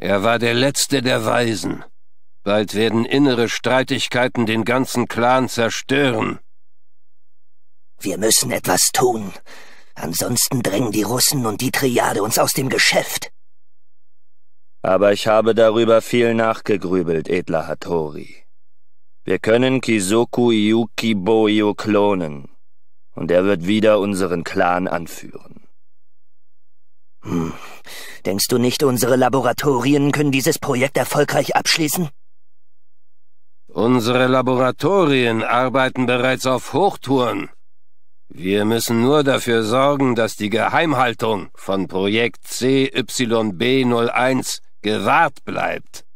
Er war der letzte der Weisen. Bald werden innere Streitigkeiten den ganzen Clan zerstören. Wir müssen etwas tun. Ansonsten drängen die Russen und die Triade uns aus dem Geschäft. Aber ich habe darüber viel nachgegrübelt, edler Hattori. Wir können Kisoku Yukiboyo klonen, und er wird wieder unseren Clan anführen. Hm. Denkst du nicht, unsere Laboratorien können dieses Projekt erfolgreich abschließen? Unsere Laboratorien arbeiten bereits auf Hochtouren. Wir müssen nur dafür sorgen, dass die Geheimhaltung von Projekt CYB01 gewahrt bleibt.